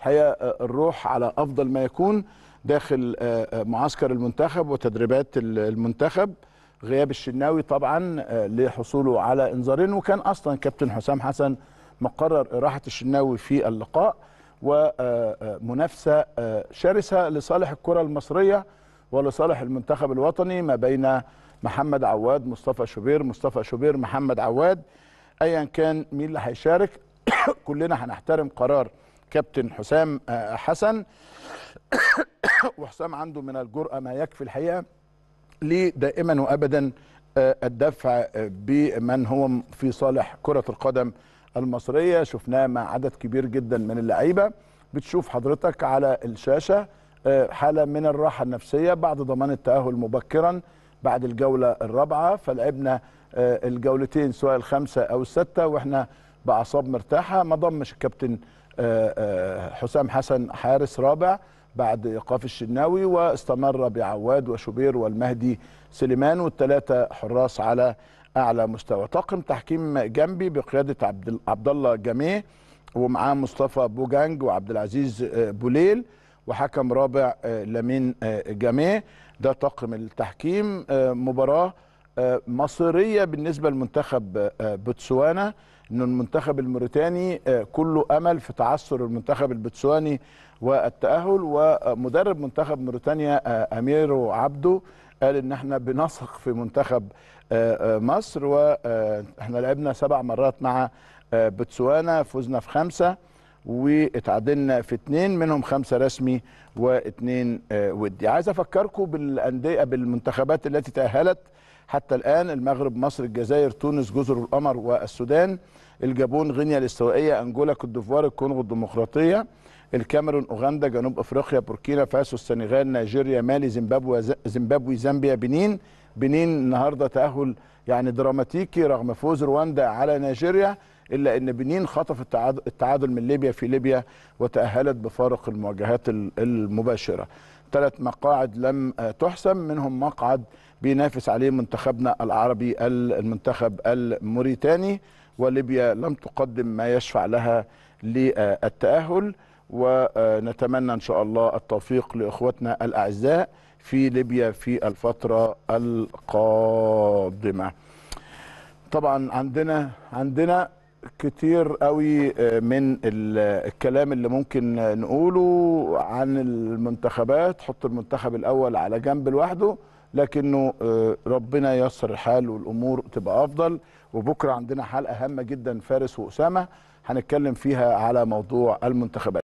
الحقيقه الروح على افضل ما يكون داخل آه، آه، معسكر المنتخب وتدريبات المنتخب غياب الشناوي طبعا آه، لحصوله على انذارين وكان اصلا كابتن حسام حسن مقرر اراحه الشناوي في اللقاء ومنافسه شرسه لصالح الكره المصريه ولصالح المنتخب الوطني ما بين محمد عواد مصطفى شوبير مصطفى شوبير محمد عواد ايا كان مين اللي هيشارك كلنا هنحترم قرار كابتن حسام آه، حسن وحسام عنده من الجرأة ما يكفي الحقيقة ليه دائما وأبدا آه، الدفع آه، بمن هو في صالح كرة القدم المصرية شفناه مع عدد كبير جدا من اللعيبة بتشوف حضرتك على الشاشة حالة من الراحة النفسية بعد ضمان التأهل مبكرا بعد الجولة الرابعة فلعبنا الجولتين سواء الخمسة أو الستة وإحنا بأعصاب مرتاحة ما ضمش الكابتن آه، آه، حسام حسن حارس رابع بعد ايقاف الشناوي واستمر بعواد وشوبير والمهدي سليمان والثلاثه حراس على اعلى مستوى طاقم تحكيم جنبي بقياده عبد عبد الله جاميه ومعاه مصطفى بوجانج وعبد العزيز آه، بوليل وحكم رابع لامين جاميه ده طاقم التحكيم مباراه آه، مصيريه بالنسبه لمنتخب آه، بوتسوانا ان المنتخب الموريتاني آه، كله امل في تعثر المنتخب البوتسواني والتاهل ومدرب منتخب موريتانيا اميرو عبده قال ان احنا بنثق في منتخب مصر واحنا لعبنا سبع مرات مع بوتسوانا فزنا في خمسه واتعادلنا في اثنين منهم خمسه رسمي واثنين ودي عايز افكركم بالانديه بالمنتخبات التي تاهلت حتى الآن المغرب مصر الجزائر تونس جزر القمر والسودان الجابون غينيا الاستوائية أنجولا كوت ديفوار الكونغو الديمقراطية الكاميرون أوغندا جنوب أفريقيا بوركينا فاسو السنغال نيجيريا مالي زيمبابوي زيمبابوي زامبيا بنين بنين النهارده تأهل يعني دراماتيكي رغم فوز رواندا على نيجيريا إلا أن بنين خطف التعادل من ليبيا في ليبيا وتأهلت بفارق المواجهات المباشرة ثلاث مقاعد لم آه، تحسم منهم مقعد بينافس عليه منتخبنا العربي المنتخب الموريتاني وليبيا لم تقدم ما يشفع لها للتأهل ونتمنى إن شاء الله التوفيق لإخوتنا الأعزاء في ليبيا في الفترة القادمة طبعا عندنا عندنا كتير قوي آه، من الكلام اللي ممكن نقوله عن المنتخبات حط المنتخب الاول على جنب لوحده لكنه آه، ربنا ييسر الحال والامور تبقى افضل وبكره عندنا حلقه هامه جدا فارس واسامه هنتكلم فيها على موضوع المنتخبات